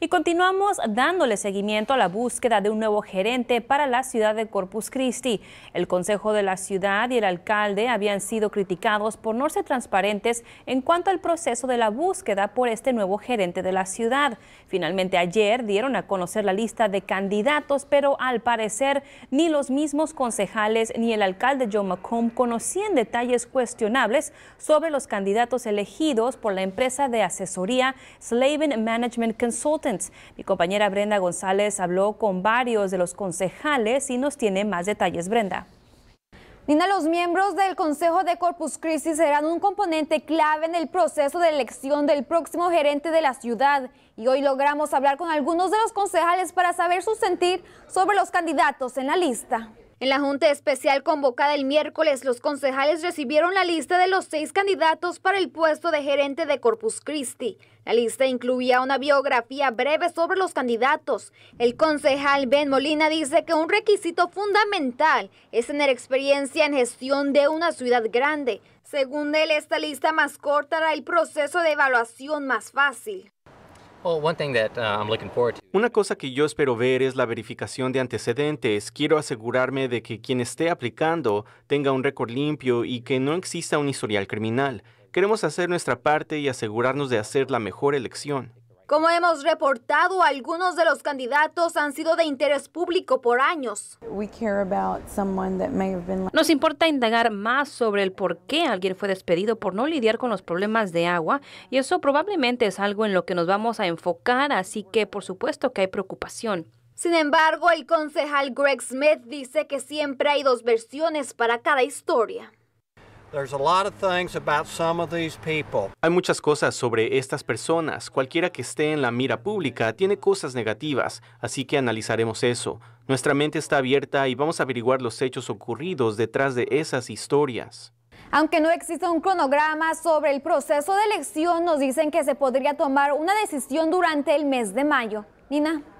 Y continuamos dándole seguimiento a la búsqueda de un nuevo gerente para la ciudad de Corpus Christi. El Consejo de la ciudad y el alcalde habían sido criticados por no ser transparentes en cuanto al proceso de la búsqueda por este nuevo gerente de la ciudad. Finalmente ayer dieron a conocer la lista de candidatos, pero al parecer ni los mismos concejales ni el alcalde John McComb conocían detalles cuestionables sobre los candidatos elegidos por la empresa de asesoría Slaven Management Consulting mi compañera Brenda González habló con varios de los concejales y nos tiene más detalles. Brenda. Nina, los miembros del Consejo de Corpus Christi serán un componente clave en el proceso de elección del próximo gerente de la ciudad. Y hoy logramos hablar con algunos de los concejales para saber su sentir sobre los candidatos en la lista. En la Junta Especial convocada el miércoles, los concejales recibieron la lista de los seis candidatos para el puesto de gerente de Corpus Christi. La lista incluía una biografía breve sobre los candidatos. El concejal Ben Molina dice que un requisito fundamental es tener experiencia en gestión de una ciudad grande. Según él, esta lista más corta hará el proceso de evaluación más fácil. Oh, uh, Una cosa que yo espero ver es la verificación de antecedentes. Quiero asegurarme de que quien esté aplicando tenga un récord limpio y que no exista un historial criminal. Queremos hacer nuestra parte y asegurarnos de hacer la mejor elección. Como hemos reportado, algunos de los candidatos han sido de interés público por años. Nos importa indagar más sobre el por qué alguien fue despedido por no lidiar con los problemas de agua y eso probablemente es algo en lo que nos vamos a enfocar, así que por supuesto que hay preocupación. Sin embargo, el concejal Greg Smith dice que siempre hay dos versiones para cada historia. Hay muchas cosas sobre estas personas. Cualquiera que esté en la mira pública tiene cosas negativas, así que analizaremos eso. Nuestra mente está abierta y vamos a averiguar los hechos ocurridos detrás de esas historias. Aunque no existe un cronograma sobre el proceso de elección, nos dicen que se podría tomar una decisión durante el mes de mayo. Nina.